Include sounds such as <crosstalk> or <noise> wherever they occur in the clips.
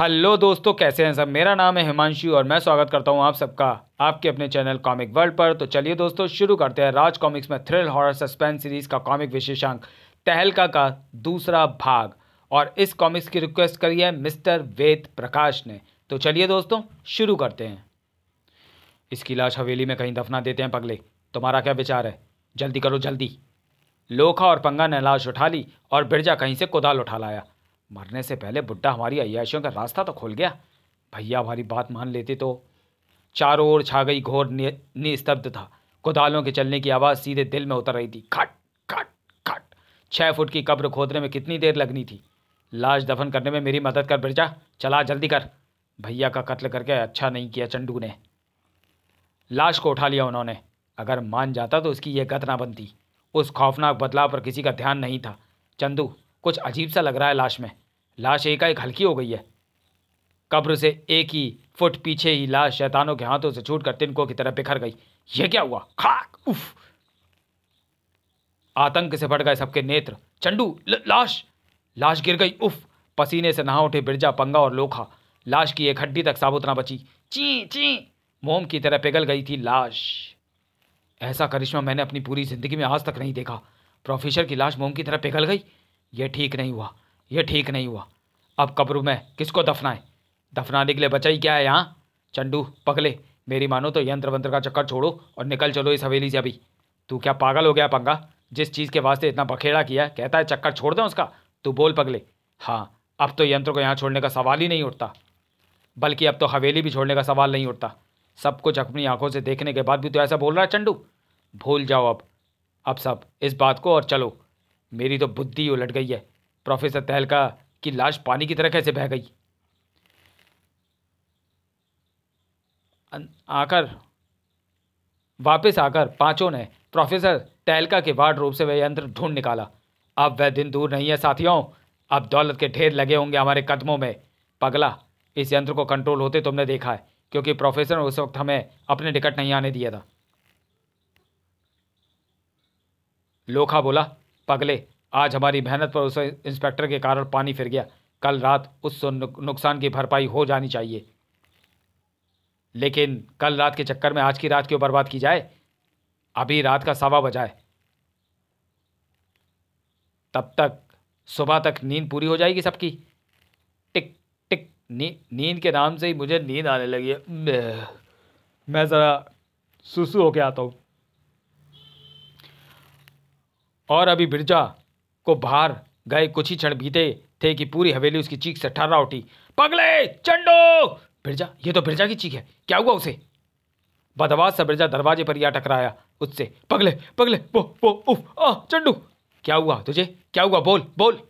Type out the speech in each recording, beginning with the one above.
hello दोस्तों कैसे हैं सब मेरा नाम है हिमांशु और मैं स्वागत करता हूं आप सबका आपके अपने चैनल कॉमिक वर्ल्ड पर तो चलिए दोस्तों शुरू करते हैं राज कॉमिक्स में थ्रिल हॉरर सस्पेंस सीरीज का कॉमिक विशेषांक तहलका का दूसरा भाग और इस कॉमिक्स की रिक्वेस्ट करी है मिस्टर वेद प्रकाश ने तो चलिए दोस्तों शुरू करते हैं इसकी लाश हवेली में कहीं दफना देते हैं पगले तुम्हारा क्या विचार है जल्दी करो जल्दी लोखा और पंगा ने लाश उठा ली और बिरजा कहीं से कुदाल उठा लाया मरने से पहले बुड्ढा हमारी अयाशियों का रास्ता तो खोल गया भैया हमारी बात मान लेते तो चारों ओर छा गई घोर निस्तब्ध था कुदालों के चलने की आवाज़ सीधे दिल में उतर रही थी खट खट खट छः फुट की कब्र खोदने में कितनी देर लगनी थी लाश दफन करने में मेरी मदद कर बिरजा चला जल्दी कर भैया का कत्ल करके अच्छा नहीं किया चंडू ने लाश को उठा लिया उन्होंने अगर मान जाता तो उसकी यह गत ना बनती उस खौफनाक बदलाव पर किसी का ध्यान नहीं था चंदू कुछ अजीब सा लग रहा है लाश में लाश एकाएक हल्की हो गई है कब्र से एक ही फुट पीछे ही लाश शैतानों के हाथों से छूट कर तिनको की तरह बिखर गई यह क्या हुआ खाक उफ आतंक से फट गए सबके नेत्र चंडू ल, लाश लाश गिर गई उफ पसीने से नहा उठे बिरजा पंगा और लोखा लाश की एक हड्डी तक साबुत ना बची ची ची मोम की तरह पिघल गई थी लाश ऐसा करिश्मा मैंने अपनी पूरी जिंदगी में आज तक नहीं देखा प्रोफेसर की लाश मोम की तरह पिघल गई यह ठीक नहीं हुआ यह ठीक नहीं हुआ अब कब्र में किसको दफनाएं दफनाने के लिए बचा ही क्या है यहाँ चंडू पकले मेरी मानो तो यंत्र वंत्र का चक्कर छोड़ो और निकल चलो इस हवेली से अभी तू क्या पागल हो गया पंगा जिस चीज़ के वास्ते इतना बखेड़ा किया कहता है चक्कर छोड़ दें उसका तू बोल पगले हाँ अब तो यंत्र को यहाँ छोड़ने का सवाल ही नहीं उठता बल्कि अब तो हवेली भी छोड़ने का सवाल नहीं उठता सब कुछ अपनी आंखों से देखने के बाद भी तो ऐसा बोल रहा है चंडू भूल जाओ अब अब सब इस बात को और चलो मेरी तो बुद्धि उलट गई है प्रोफेसर तहल का कि लाश पानी की तरह कैसे बह गई आकर वापस आकर पांचों ने प्रोफेसर टहलका के वार्ड रूप से वह यंत्र ढूंढ निकाला अब वह दिन दूर नहीं है साथियों अब दौलत के ढेर लगे होंगे हमारे कदमों में पगला इस यंत्र को कंट्रोल होते तुमने देखा है क्योंकि प्रोफेसर उस वक्त हमें अपने टिकट नहीं आने दिया था लोखा बोला पगले आज हमारी मेहनत पर उस इंस्पेक्टर के कारण पानी फिर गया कल रात उस नुकसान की भरपाई हो जानी चाहिए लेकिन कल रात के चक्कर में आज की रात क्यों बर्बाद की जाए अभी रात का सवा बजाए तब तक सुबह तक नींद पूरी हो जाएगी सबकी टिक टिक नी, नींद के नाम से ही मुझे नींद आने लगी है मैं ज़रा सुसु होके आता हूँ और अभी बिरजा को बाहर गए कुछ ही क्षण बीते थे कि पूरी हवेली उसकी चीख से ठर्रा उठी पगले चंडो बिरजा ये तो बिरजा की चीख है क्या हुआ उसे बदवास से बिरजा दरवाजे पर या टकराया उससे पगले पगले वो वो उफ आ चंडू क्या हुआ तुझे क्या हुआ बोल बोल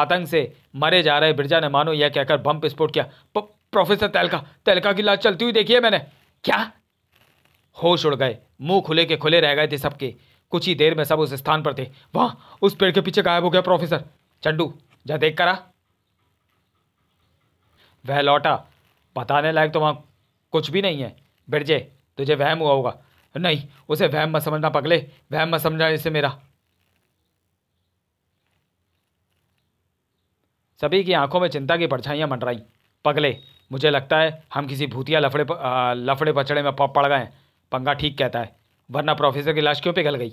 आतंक से मरे जा रहे बिरजा ने मानो यह कहकर बम विस्फोट किया प्रोफेसर तैलका तैलका की लाश चलती हुई देखी है मैंने क्या होश उड़ गए मुंह खुले के खुले रह गए थे सबके कुछ ही देर में सब उस स्थान पर थे वहाँ उस पेड़ के पीछे गायब हो गया प्रोफेसर चंडू जा देख करा वह लौटा बताने लायक तो वहाँ कुछ भी नहीं है बिरजे तुझे वहम हुआ होगा नहीं उसे वहम मत समझना पगले वहम मत समझना इसे मेरा सभी की आंखों में चिंता की परछाइयाँ मंडराई पगले मुझे लगता है हम किसी भूतिया लफड़े प, आ, लफड़े पचड़े में पड़ गए हैं पंगा ठीक कहता है वरना प्रोफेसर की लाश क्यों पिघल गई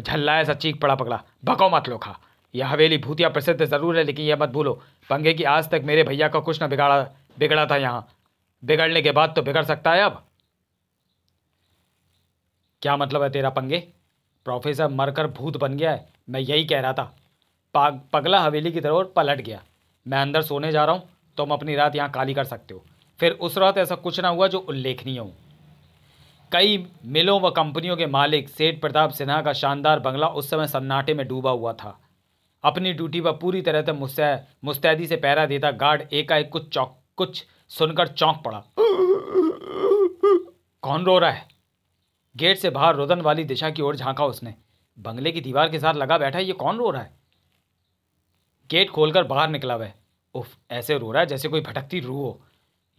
झल्ला ऐसा चीख पड़ा पकड़ा भको मत लोखा यह हवेली भूतिया प्रसिद्ध ज़रूर है लेकिन यह मत भूलो पंगे की आज तक मेरे भैया का कुछ ना बिगाड़ा बिगड़ा था यहाँ बिगड़ने के बाद तो बिगड़ सकता है अब क्या मतलब है तेरा पंगे प्रोफेसर मरकर भूत बन गया है मैं यही कह रहा था पाग पगला हवेली की तरफ पलट गया मैं अंदर सोने जा रहा हूँ तुम तो अपनी रात यहाँ काली कर सकते हो फिर उस रात ऐसा कुछ ना हुआ जो उल्लेखनीय हो कई मिलों व कंपनियों के मालिक सेठ प्रताप सिन्हा का शानदार बंगला उस समय सन्नाटे में डूबा हुआ था अपनी ड्यूटी पर पूरी तरह से मुस्तै मुस्तैदी से पैरा देता गार्ड एकाएक कुछ चौक कुछ सुनकर चौंक पड़ा कौन रो रहा है गेट से बाहर रोदन वाली दिशा की ओर झांका उसने बंगले की दीवार के साथ लगा बैठा ये कौन रो रहा है गेट खोलकर बाहर निकला वह उफ ऐसे रो रहा है जैसे कोई भटकती रूह हो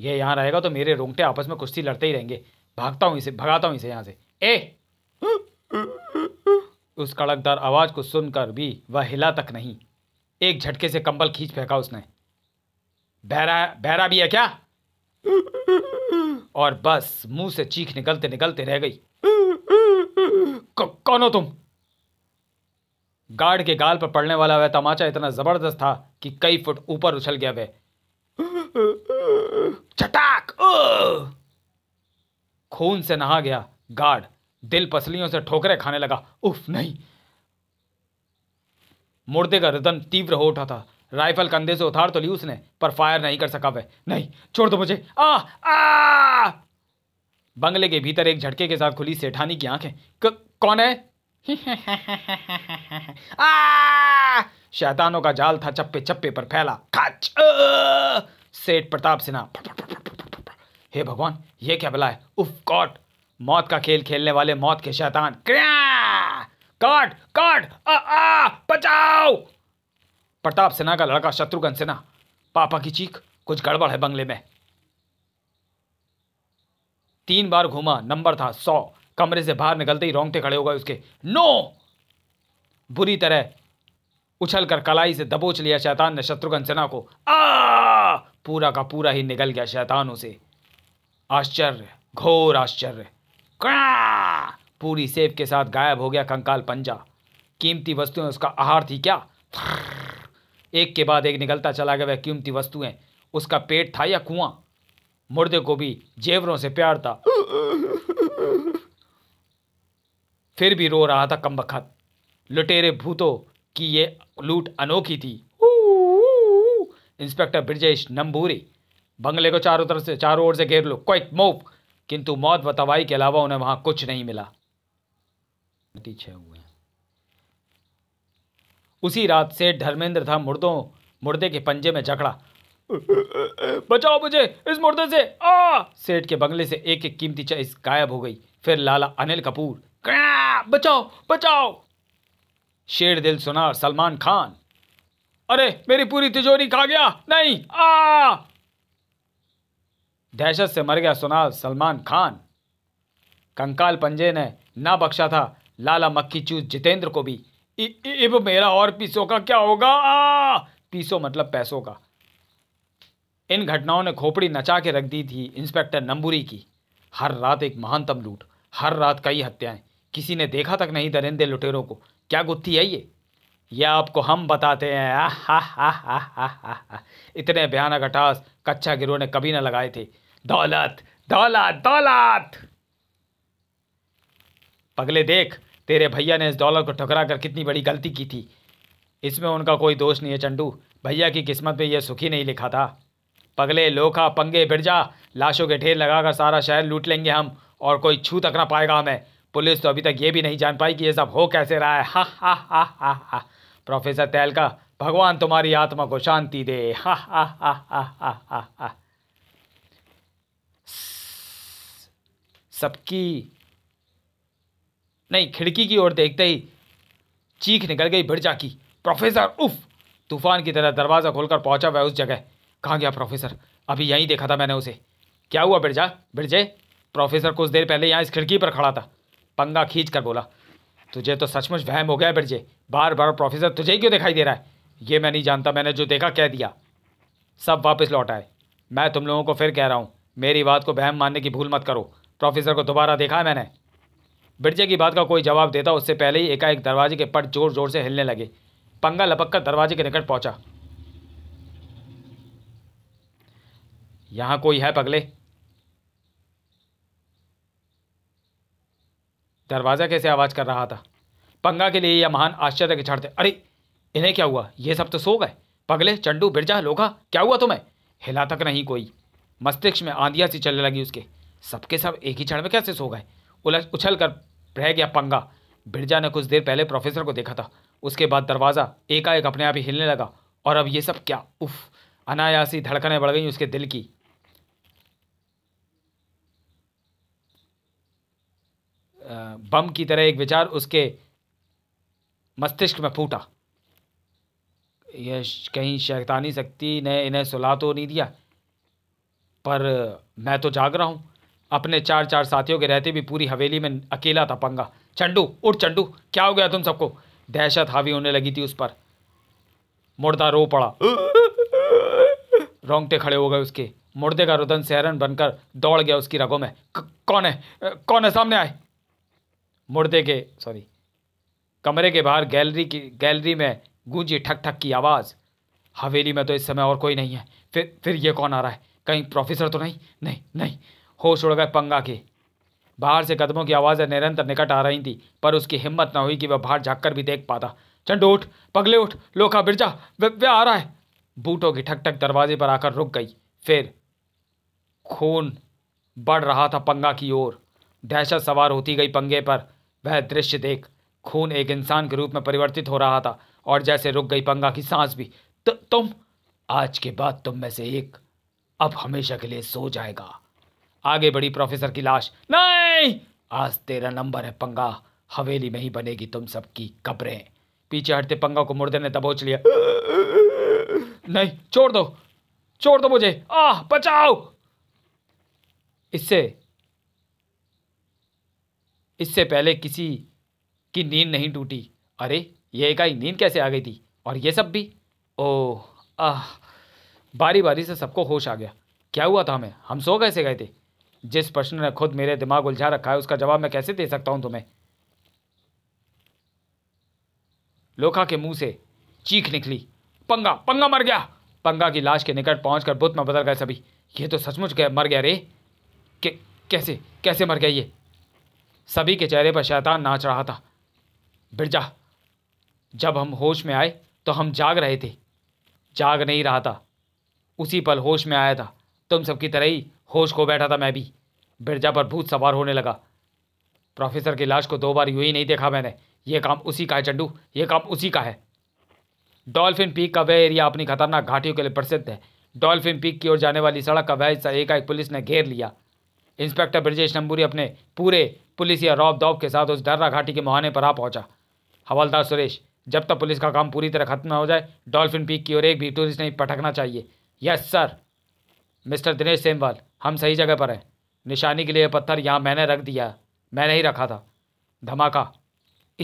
यह यहाँ रहेगा तो मेरे रोंगटे आपस में कुश्ती लड़ते ही रहेंगे भागता हूँ इसे भगाता हूँ इसे यहाँ से ए उस कड़कदार आवाज को सुनकर भी वह हिला तक नहीं एक झटके से कंबल खींच फेंका उसने बहरा बहरा भी है क्या और बस मुंह से चीख निकलते निकलते रह गई कौन हो तुम गार्ड के गाल पर पड़ने वाला वह तमाचा इतना जबरदस्त था कि कई फुट ऊपर उछल गया वह चटाक खून से नहा गया गार्ड दिल पसलियों से ठोकरे खाने लगा उफ नहीं मुर्दे का रदन तीव्र हो उठा था राइफल कंधे से उतार तो ली उसने पर फायर नहीं कर सका वह नहीं छोड़ दो मुझे आ आ बंगले के भीतर एक झटके के साथ खुली सेठानी की आंखें कौन है <laughs> शैतानों का जाल था चप्पे चप्पे पर फैला खच सेठ प्रताप सिन्हा हे भगवान ये क्या बला है उफ कॉट मौत का खेल खेलने वाले मौत के शैतान काट काट आ, बचाओ प्रताप सेना का लड़का शत्रुघ्न सेना पापा की चीख कुछ गड़बड़ है बंगले में तीन बार घूमा नंबर था सौ कमरे से बाहर निकलते ही रोंगटे खड़े हो गए उसके नो बुरी तरह उछल कर कलाई से दबोच लिया शैतान ने शत्रुघ्न सेना को आ पूरा का पूरा ही निकल गया शैतान उसे आश्चर्य घोर आश्चर्य पूरी सेब के साथ गायब हो गया कंकाल पंजा कीमती वस्तुएं उसका आहार थी क्या एक के बाद एक निकलता चला गया वह कीमती वस्तुएं उसका पेट था या कुआं मुर्दे को भी जेवरों से प्यार था फिर भी रो रहा था कम बखत लुटेरे भूतों की ये लूट अनोखी थी इंस्पेक्टर ब्रजेश नंबूरी बंगले को चारों तरफ से चारों ओर से घेर लो क्विक मूव किंतु मौत व तबाही के अलावा उन्हें वहां कुछ नहीं मिला पीछे हुए उसी रात से धर्मेंद्र था मुर्दों मुर्दे के पंजे में जकड़ा बचाओ मुझे इस मुर्दे से आ सेठ के बंगले से एक एक कीमती चीज गायब हो गई फिर लाला अनिल कपूर बचाओ बचाओ शेर दिल सुनार सलमान खान अरे मेरी पूरी तिजोरी खा गया नहीं आ दहशत से मर गया सोनाल सलमान खान कंकाल पंजे ने ना बख्शा था लाला मक्खी चूस जितेंद्र को भी इ, इ, इब मेरा और पीसो का क्या होगा आ, पीसो मतलब पैसों का इन घटनाओं ने खोपड़ी नचा के रख दी थी इंस्पेक्टर नंबूरी की हर रात एक महानतम लूट हर रात कई हत्याएं किसी ने देखा तक नहीं दरिंदे लुटेरों को क्या गुत्थी है ये यह आपको हम बताते हैं आ, हा, हा, हा, हा, हा, इतने भयानक अटास कच्चा गिरोह ने कभी ना लगाए थे दौलत दौलत दौलत पगले देख तेरे भैया ने इस दौलत को ठुकरा कर कितनी बड़ी गलती की थी इसमें उनका कोई दोष नहीं है चंडू भैया की किस्मत में यह सुखी नहीं लिखा था पगले लोखा पंगे बिरजा लाशों के ढेर लगाकर सारा शहर लूट लेंगे हम और कोई छू तक ना पाएगा हमें पुलिस तो अभी तक ये भी नहीं जान पाई कि ये सब हो कैसे रहा है हा हा हा हा हा प्रोफेसर तैलका भगवान तुम्हारी आत्मा को शांति दे हा हा हा हा हा हा सबकी नहीं खिड़की की ओर देखते ही चीख निकल गई बिरजा की प्रोफेसर उफ तूफान की तरह दरवाज़ा खोलकर पहुंचा वह उस जगह कहाँ गया प्रोफेसर अभी यहीं देखा था मैंने उसे क्या हुआ बिरजा बिरजे प्रोफेसर कुछ देर पहले यहाँ इस खिड़की पर खड़ा था पंगा खींच कर बोला तुझे तो सचमुच वहम हो गया बिरजे बार बार प्रोफेसर तुझे क्यों दिखाई दे रहा है ये मैं नहीं जानता मैंने जो देखा कह दिया सब वापस लौट आए मैं तुम लोगों को फिर कह रहा हूँ मेरी बात को बहम मानने की भूल मत करो प्रोफेसर को दोबारा देखा है मैंने बिरजे की बात का कोई जवाब देता उससे पहले ही एकाएक दरवाजे के पट जोर जोर से हिलने लगे पंगा लपक कर दरवाजे के निकट पहुंचा यहां कोई है पगले दरवाज़ा कैसे आवाज़ कर रहा था पंगा के लिए यह महान आश्चर्य के छाड़ते अरे इन्हें क्या हुआ ये सब तो सो गए पगले चंडू बिरजा लोखा क्या हुआ तुम्हें हिला तक नहीं कोई मस्तिष्क में आंधिया सी चलने लगी उसके सबके सब एक ही क्षण में कैसे सो गए उलझ उछल कर रह गया पंगा बिरजा ने कुछ देर पहले प्रोफेसर को देखा था उसके बाद दरवाज़ा एकाएक अपने आप ही हिलने लगा और अब ये सब क्या उफ अनायासी धड़कने बढ़ गई उसके दिल की बम की तरह एक विचार उसके मस्तिष्क में फूटा यह कहीं शैतानी शक्ति ने इन्हें सुला तो नहीं दिया पर मैं तो जाग रहा हूँ अपने चार चार साथियों के रहते भी पूरी हवेली में अकेला था पंगा चंडू उठ चंडू क्या हो गया तुम सबको दहशत हावी होने लगी थी उस पर मुर्दा रो पड़ा रोंगटे खड़े हो गए उसके मुर्दे का रुदन सहरन बनकर दौड़ गया उसकी रगों में कौन है कौन है सामने आए मुर्दे के सॉरी कमरे के बाहर गैलरी की गैलरी में गूंजी ठक ठक की आवाज़ हवेली में तो इस समय और कोई नहीं है फिर फिर ये कौन आ रहा है कहीं प्रोफेसर तो नहीं नहीं नहीं होश उड़ गए पंगा के बाहर से कदमों की आवाज़ें निरंतर निकट आ रही थी पर उसकी हिम्मत न हुई कि वह बाहर झाँक भी देख पाता चंडू उठ पगले उठ लोखा बिरजा वे, वे आ रहा है बूटों की ठकठक दरवाजे पर आकर रुक गई फिर खून बढ़ रहा था पंगा की ओर दहशत सवार होती गई पंगे पर वह दृश्य देख खून एक इंसान के रूप में परिवर्तित हो रहा था और जैसे रुक गई पंगा की सांस भी तो तुम आज के बाद तुम में से एक अब हमेशा के लिए सो जाएगा आगे बढ़ी प्रोफेसर की लाश नहीं आज तेरा नंबर है पंगा हवेली में ही बनेगी तुम सबकी कब्रें पीछे हटते पंगा को मुर्दे ने दबोच लिया नहीं छोड़ दो छोड़ दो मुझे आह बचाओ इससे इससे पहले किसी की नींद नहीं टूटी अरे ये एकाई नींद कैसे आ गई थी और ये सब भी ओह आह बारी बारी से सबको होश आ गया क्या हुआ था हमें हम सो कैसे गए थे जिस प्रश्न ने खुद मेरे दिमाग उलझा रखा है उसका जवाब मैं कैसे दे सकता हूं तुम्हें लोखा के मुंह से चीख निकली पंगा पंगा मर गया पंगा की लाश के निकट पहुंचकर कर बुत में बदल गए सभी ये तो सचमुच गया मर गया रे के, कैसे कैसे मर गया ये सभी के चेहरे पर शैतान नाच रहा था बिरजा जब हम होश में आए तो हम जाग रहे थे जाग नहीं रहा था उसी पल होश में आया था तुम सबकी तरह ही होश खो बैठा था मैं भी बिरजा पर भूत सवार होने लगा प्रोफेसर की लाश को दो बार यूं ही नहीं देखा मैंने ये काम उसी का है चंडू ये काम उसी का है डॉल्फिन पीक का वह एरिया अपनी खतरनाक घाटियों के लिए प्रसिद्ध है डॉल्फिन पीक की ओर जाने वाली सड़क का वह हिस्सा एकाएक पुलिस ने घेर लिया इंस्पेक्टर ब्रजेश नंबूरी अपने पूरे पुलिस या रॉब दौब के साथ उस डर्रा घाटी के मुहाने पर आ पहुंचा हवलदार सुरेश जब तक पुलिस का काम पूरी तरह खत्म न हो जाए डॉल्फिन पीक की ओर एक भी टूरिस्ट नहीं पटकना चाहिए yes sir mister Dinesh Semwal हम सही जगह पर हैं निशानी के लिए पत्थर यहाँ मैंने रख दिया मैंने ही रखा था धमाका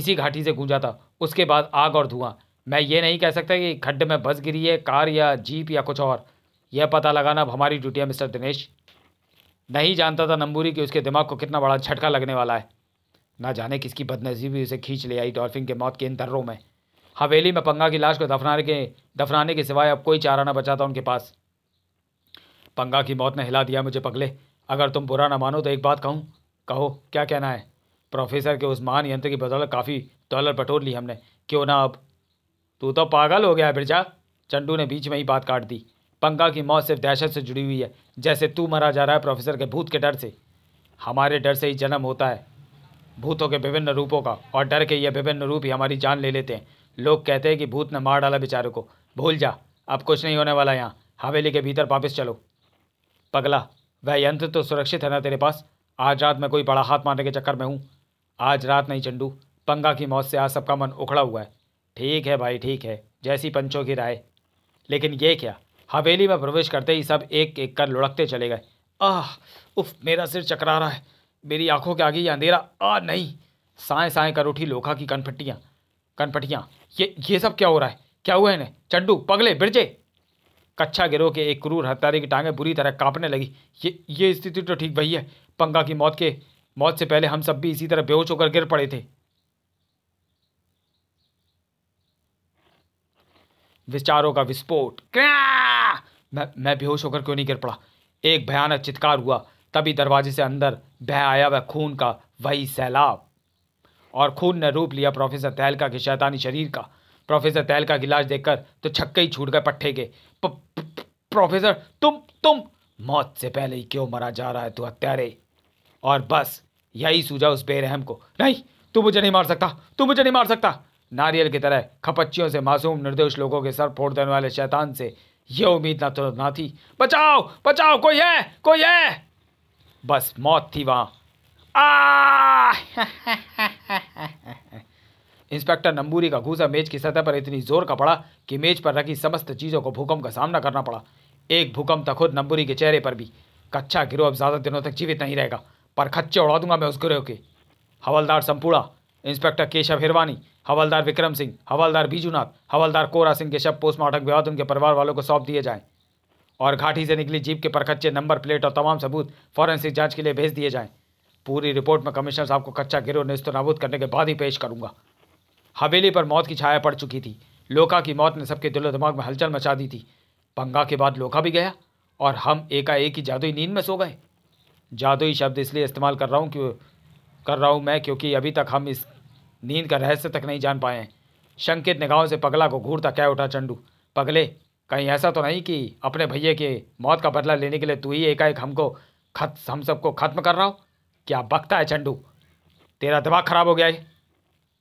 इसी घाटी से गूंजा था उसके बाद आग और धुआं मैं ये नहीं कह सकता कि खड्डे में बस गिरी है कार या जीप या कुछ और यह पता लगाना अब हमारी ड्यूटी है मिस्टर दिनेश नहीं जानता था नंबूरी कि उसके दिमाग को कितना बड़ा झटका लगने वाला है ना जाने किसकी बदनसीबी उसे खींच ले आई डॉल्फिन के मौत के इन दर्रों में हवेली में पंगा की लाश को दफनाने के दफनाने के सिवाय अब कोई चारा ना बचा था उनके पास पंगा की मौत ने हिला दिया मुझे पगले अगर तुम बुरा ना मानो तो एक बात कहूँ कहो क्या कहना है प्रोफेसर के उस महान यंत्र की बदौलत काफ़ी डॉलर बटोर ली हमने क्यों ना अब तू तो पागल हो गया बिरजा चंडू ने बीच में ही बात काट दी पंगा की मौत सिर्फ दहशत से जुड़ी हुई है जैसे तू मरा जा रहा है प्रोफेसर के भूत के डर से हमारे डर से ही जन्म होता है भूतों के विभिन्न रूपों का और डर के ये विभिन्न रूप ही हमारी जान ले लेते हैं लोग कहते हैं कि भूत ने मार डाला बेचारे को भूल जा अब कुछ नहीं होने वाला यहाँ हवेली के भीतर वापस चलो पगला वह यंत्र तो सुरक्षित है ना तेरे पास आज रात मैं कोई बड़ा हाथ मारने के चक्कर में हूँ आज रात नहीं चंडू पंगा की मौत से आज सबका मन उखड़ा हुआ है ठीक है भाई ठीक है जैसी पंचों की राय लेकिन ये क्या हवेली में प्रवेश करते ही सब एक एक कर लुढ़कते चले गए आह उफ मेरा सिर चकरा रहा है मेरी आंखों के आगे ये अंधेरा आ नहीं साए साए कर उठी लोखा की कनपट्टियाँ कनपटियाँ ये ये सब क्या हो रहा है क्या हुआ है ने चंडू पगले बिरजे कच्छा गिरोह के एक क्रूर हत्यारे की टांगें बुरी तरह कांपने लगी ये ये स्थिति तो ठीक वही है पंगा की मौत के मौत से पहले हम सब भी इसी तरह बेहोश होकर गिर पड़े थे विचारों का विस्फोट मैं मैं बेहोश होकर क्यों नहीं गिर पड़ा एक भयानक चित्कार हुआ तभी दरवाजे से अंदर बह आया वह खून का वही सैलाब और खून ने रूप लिया प्रोफेसर तहलका के शैतानी शरीर का प्रोफेसर तहलका गिलास देखकर तो छक्के ही छूट गए पट्टे के प्रोफेसर तुम तुम मौत से पहले ही क्यों मरा जा रहा है तू हत्यारे और बस यही सूझा उस बेरहम को नहीं तू मुझे नहीं मार सकता तू मुझे नहीं मार सकता नारियल की तरह खपच्चियों से मासूम निर्दोष लोगों के सर फोड़ देने वाले शैतान से यह उम्मीद ना तो ना थी बचाओ बचाओ कोई है कोई है बस मौत थी वहां आ <laughs> इंस्पेक्टर नंबूरी का घूसा मेज की सतह पर इतनी जोर का पड़ा कि मेज पर रखी समस्त चीज़ों को भूकंप का सामना करना पड़ा एक भूकंप था तो खुद नंबूरी के चेहरे पर भी कच्चा गिरोह अब ज़्यादा दिनों तक जीवित नहीं रहेगा पर खच्चे उड़ा दूंगा मैं उस गिरोह के हवलदार संपूड़ा इंस्पेक्टर केशव हिरवानी हवलदार विक्रम सिंह हवलदार बीजूनाथ हवलदार कोरा सिंह के शब पोस्टमार्टम के बाद उनके परिवार वालों को सौंप दिए जाएँ और घाटी से निकली जीप के परखच्चे नंबर प्लेट और तमाम सबूत फॉरेंसिक जांच के लिए भेज दिए जाएं पूरी रिपोर्ट में कमिश्नर साहब को कच्चा गिरोह निस्तो नाबूद करने के बाद ही पेश करूंगा हवेली पर मौत की छाया पड़ चुकी थी लोका की मौत ने सबके दिलो दिमाग में हलचल मचा दी थी पंगा के बाद लोका भी गया और हम एकाएक ही जादुई नींद में सो गए जादुई शब्द इसलिए इस्तेमाल कर रहा हूँ क्यों कर रहा हूँ मैं क्योंकि अभी तक हम इस नींद का रहस्य तक नहीं जान पाए हैं शंकित निगाहों से पगला को घूरता कह उठा चंडू पगले कहीं ऐसा तो नहीं कि अपने भैया के मौत का बदला लेने के लिए तू ही एकाएक हमको खत हम सबको खत्म कर रहा हो क्या बकता है चंडू तेरा दिमाग खराब हो गया है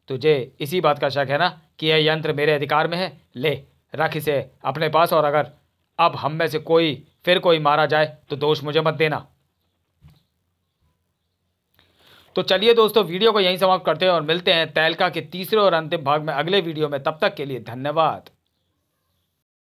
तुझे इसी बात का शक है ना कि यह यंत्र मेरे अधिकार में है ले रख इसे अपने पास और अगर अब हम में से कोई फिर कोई मारा जाए तो दोष मुझे मत देना तो चलिए दोस्तों वीडियो को यहीं समाप्त करते हैं और मिलते हैं तैलका के तीसरे और अंतिम भाग में अगले वीडियो में तब तक के लिए धन्यवाद